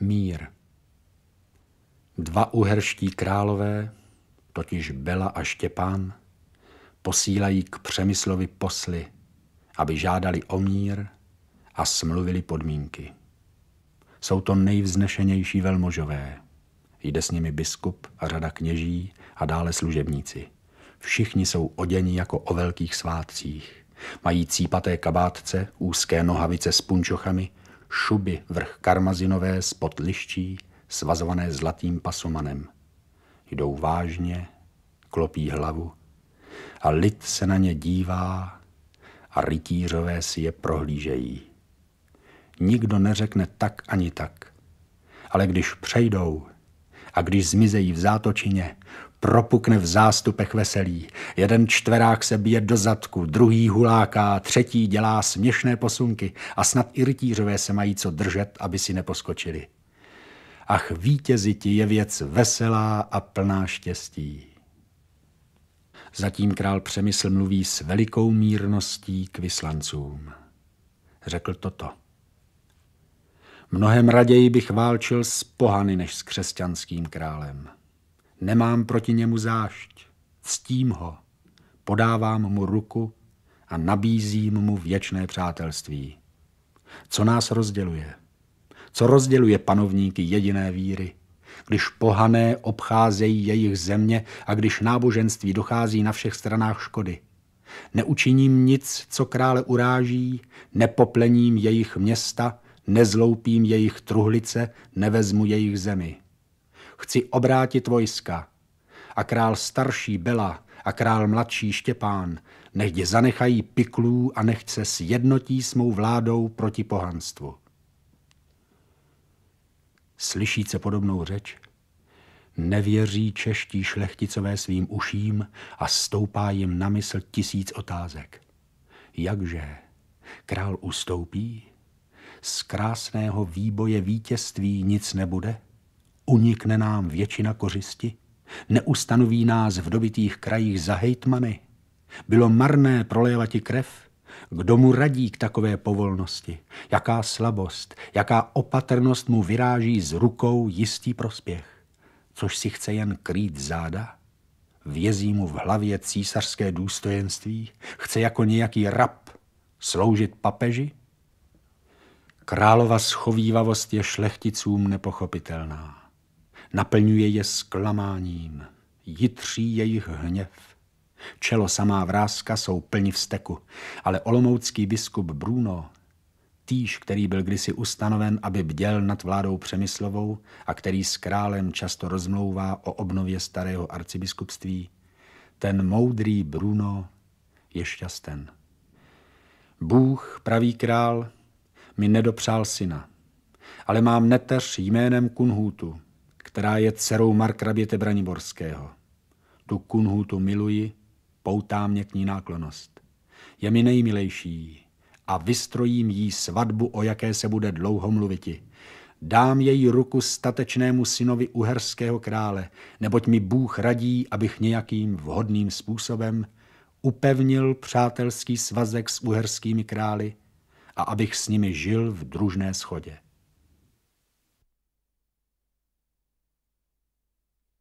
mír. Dva uherští králové, totiž Bela a Štěpán, posílají k Přemyslovi posly, aby žádali o mír a smluvili podmínky. Jsou to nejvznešenější velmožové. Jde s nimi biskup a řada kněží a dále služebníci. Všichni jsou oděni jako o velkých svátcích. Mají cípaté kabátce, úzké nohavice s punčochami šuby vrch karmazinové spod liští, svazované zlatým pasomanem. Jdou vážně, klopí hlavu a lid se na ně dívá a rytířové si je prohlížejí. Nikdo neřekne tak ani tak, ale když přejdou a když zmizejí v zátočině, propukne v zástupech veselí. Jeden čtverák se bije do zadku, druhý huláká, třetí dělá směšné posunky a snad i rytířové se mají co držet, aby si neposkočili. Ach, vítěziti je věc veselá a plná štěstí. Zatím král Přemysl mluví s velikou mírností k vyslancům. Řekl toto. Mnohem raději bych válčil s pohany než s křesťanským králem. Nemám proti němu zášť, ctím ho, podávám mu ruku a nabízím mu věčné přátelství. Co nás rozděluje? Co rozděluje panovníky jediné víry? Když pohané obcházejí jejich země a když náboženství dochází na všech stranách škody. Neučiním nic, co krále uráží, nepoplením jejich města, nezloupím jejich truhlice, nevezmu jejich zemi chci obrátit vojska. A král starší Bela a král mladší Štěpán, nechť zanechají piklů a nechť se sjednotí s mou vládou proti pohanstvu. Slyšíce podobnou řeč, nevěří čeští šlechticové svým uším a stoupá jim na mysl tisíc otázek. Jakže král ustoupí? Z krásného výboje vítězství nic nebude? Unikne nám většina kořisti? Neustanoví nás v dobitých krajích za hejtmany? Bylo marné prolévati krev? Kdo mu radí k takové povolnosti? Jaká slabost, jaká opatrnost mu vyráží z rukou jistý prospěch? Což si chce jen krýt záda? Vězí mu v hlavě císařské důstojenství? Chce jako nějaký rab sloužit papeži? Králova schovývavost je šlechticům nepochopitelná. Naplňuje je zklamáním, jitří jejich hněv. Čelo samá vrázka jsou plni vzteku, ale olomoucký biskup Bruno, týž, který byl kdysi ustanoven, aby bděl nad vládou Přemyslovou a který s králem často rozmlouvá o obnově starého arcibiskupství, ten moudrý Bruno je šťasten. Bůh, pravý král, mi nedopřál syna, ale mám neteř jménem Kunhutu, která je dcerou markraběte Braniborského. Tu tu miluji, poutá mě k ní náklonost. Je mi nejmilejší a vystrojím jí svatbu, o jaké se bude dlouho mluviti. Dám její ruku statečnému synovi uherského krále, neboť mi Bůh radí, abych nějakým vhodným způsobem upevnil přátelský svazek s uherskými krály a abych s nimi žil v družné schodě.